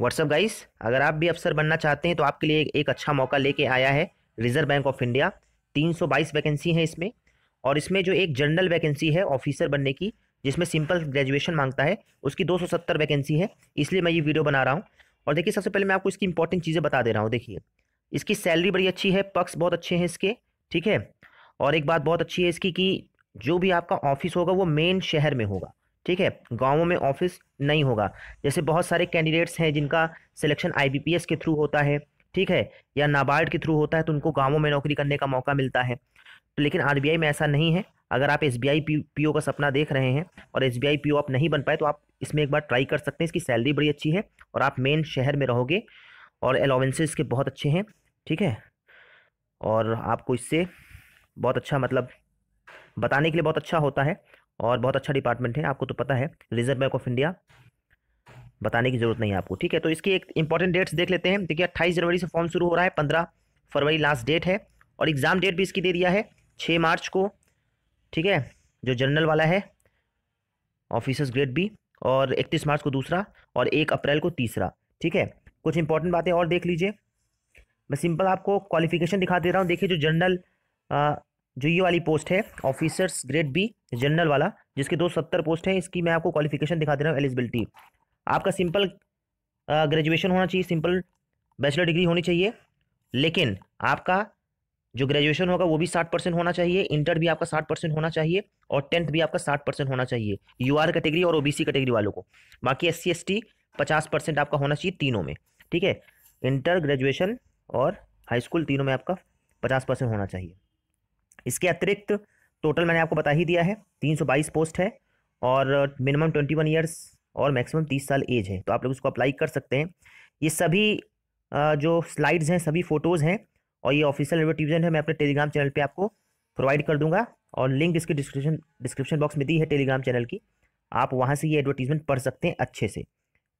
WhatsApp guys अगर आप भी अफसर बनना चाहते हैं तो आपके लिए एक अच्छा मौका लेके आया है Reserve Bank of India 322 vacancy है इसमें और इसमें जो एक जनरल वैकेंसी है ऑफिसर बनने की जिसमें सिंपल ग्रेजुएशन मांगता है उसकी 270 वैकेंसी है इसलिए मैं ये वीडियो बना रहा हूँ और देखिए सबसे पहले मैं आपको इसकी इंपॉर्टेंट चीज़ें बता दे रहा हूँ देखिए इसकी सैलरी बड़ी अच्छी है पक्स बहुत अच्छे हैं इसके ठीक है और एक बात बहुत अच्छी है इसकी कि जो भी आपका ऑफिस होगा वो मेन शहर में होगा ठीक है गाँवों में ऑफिस नहीं होगा जैसे बहुत सारे कैंडिडेट्स हैं जिनका सिलेक्शन आईबीपीएस के थ्रू होता है ठीक है या नाबार्ड के थ्रू होता है तो उनको गाँवों में नौकरी करने का मौका मिलता है तो लेकिन आर में ऐसा नहीं है अगर आप एस बी पीओ का सपना देख रहे हैं और एस बी पीओ आप नहीं बन पाए तो आप इसमें एक बार ट्राई कर सकते हैं इसकी सैलरी बड़ी अच्छी है और आप मेन शहर में रहोगे और अलाउंसेस के बहुत अच्छे हैं ठीक है और आपको इससे बहुत अच्छा मतलब बताने के लिए बहुत अच्छा होता है और बहुत अच्छा डिपार्टमेंट है आपको तो पता है रिजर्व बैंक ऑफ इंडिया बताने की जरूरत नहीं है आपको ठीक है तो इसकी एक इंपॉर्टेंट डेट्स देख लेते हैं देखिए अट्ठाईस जनवरी से फॉर्म शुरू हो रहा है पंद्रह फरवरी लास्ट डेट है और एग्ज़ाम डेट भी इसकी दे दिया है छः मार्च को ठीक है जो जनरल वाला है ऑफिसर्स ग्रेड बी और इकतीस मार्च को दूसरा और एक अप्रैल को तीसरा ठीक है कुछ इंपॉर्टेंट बातें और देख लीजिए मैं सिंपल आपको क्वालिफिकेशन दिखा दे रहा हूँ देखिए जो जनरल जो ये वाली पोस्ट है ऑफिसर्स ग्रेड बी जनरल वाला जिसके दो सत्तर पोस्ट हैं इसकी मैं आपको क्वालिफिकेशन दिखा दे रहा हूँ एलिजिबिलिटी आपका सिंपल ग्रेजुएशन होना चाहिए सिंपल बैचलर डिग्री होनी चाहिए लेकिन आपका जो ग्रेजुएशन होगा वो भी साठ परसेंट होना चाहिए इंटर भी आपका साठ परसेंट होना चाहिए और टेंथ भी आपका साठ परसेंट होना चाहिए यू आर कैटेगरी और ओ बी सी कैटेगरी वालों को बाकी एस सी एस टी पचास परसेंट आपका होना चाहिए तीनों में ठीक है इंटर ग्रेजुएशन और हाई स्कूल तीनों में आपका पचास परसेंट होना चाहिए इसके अतिरिक्त टोटल मैंने आपको बता ही दिया है 322 पोस्ट है और मिनिमम 21 इयर्स और मैक्सिमम 30 साल एज है तो आप लोग इसको अप्लाई कर सकते हैं ये सभी जो स्लाइड्स हैं सभी फ़ोटोज़ हैं और ये ऑफिशियल एडवर्टीजमेंट है मैं अपने टेलीग्राम चैनल पर आपको प्रोवाइड कर दूँगा और लिंक इसके डिस्क्रिप्शन डिस्क्रिप्शन बॉक्स में दी है टेलीग्राम चैनल की आप वहाँ से ये एडवर्टीजमेंट पढ़ सकते हैं अच्छे से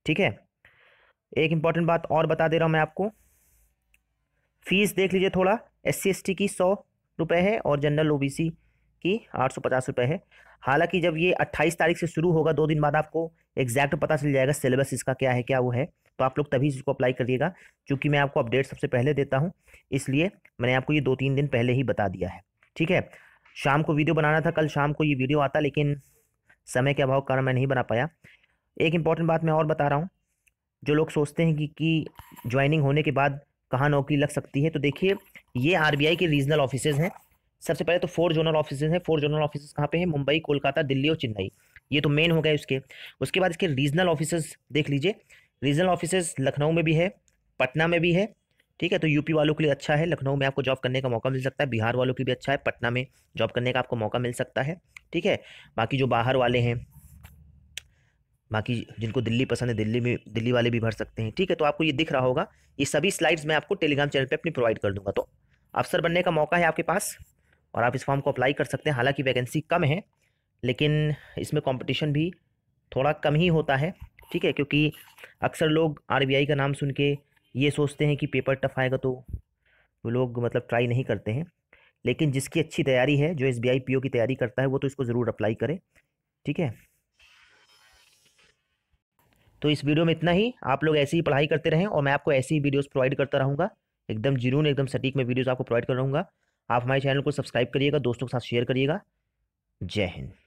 ठीक है एक इम्पॉर्टेंट बात और बता दे रहा हूँ मैं आपको फीस देख लीजिए थोड़ा एस सी की सौ रुपये है और जनरल ओ की आठ सौ पचास रुपये है हालांकि जब ये अट्ठाईस तारीख से शुरू होगा दो दिन बाद आपको एग्जैक्ट पता चल जाएगा सिलेबस इसका क्या है क्या वो है तो आप लोग तभी इसको अप्लाई करिएगा क्योंकि मैं आपको अपडेट सबसे पहले देता हूँ इसलिए मैंने आपको ये दो तीन दिन पहले ही बता दिया है ठीक है शाम को वीडियो बनाना था कल शाम को ये वीडियो आता लेकिन समय के अभाव कारण मैं नहीं बना पाया एक इम्पॉर्टेंट बात मैं और बता रहा हूँ जो लोग सोचते हैं कि कि ज्वाइनिंग होने के बाद कहाँ नौकरी लग सकती है तो देखिए ये आर के रीजनल ऑफिस हैं सबसे पहले तो फोर जोनल ऑफिस हैं फोर जोनल ऑफिस कहाँ पे हैं मुंबई कोलकाता दिल्ली और चेन्नई ये तो मेन हो गए उसके उसके बाद इसके रीजनल ऑफिस देख लीजिए रीजनल ऑफिस लखनऊ में भी है पटना में भी है ठीक है तो यूपी वालों के लिए अच्छा है लखनऊ में आपको जॉब करने का मौका मिल सकता है बिहार वालों के लिए भी अच्छा है पटना में जॉब करने का आपको मौका मिल सकता है ठीक है बाकी जो बाहर वाले हैं बाकी जिनको दिल्ली पसंद है दिल्ली में दिल्ली वाले भी भर सकते हैं ठीक है तो आपको ये दिख रहा होगा ये सभी स्लाइड्स मैं आपको टेलीग्राम चैनल पे अपनी प्रोवाइड कर दूंगा तो अफसर बनने का मौका है आपके पास और आप इस फॉर्म को अप्लाई कर सकते हैं हालांकि वैकेंसी कम है लेकिन इसमें कॉम्पिटिशन भी थोड़ा कम ही होता है ठीक है क्योंकि अक्सर लोग आर का नाम सुन के ये सोचते हैं कि पेपर टफ आएगा तो वो लोग मतलब ट्राई नहीं करते हैं लेकिन जिसकी अच्छी तैयारी है जो एस बी की तैयारी करता है वो तो इसको ज़रूर अप्लाई करे ठीक है तो इस वीडियो में इतना ही आप लोग ऐसी ही पढ़ाई करते रहें और मैं आपको ऐसी ही वीडियोज़ प्रोवाइड करता रहूँगा एकदम जीरून एकदम सटीक में वीडियोज़ आपको प्रोवाइड कर रहूँगा आप हमारे चैनल को सब्सक्राइब करिएगा दोस्तों के साथ शेयर करिएगा जय हिंद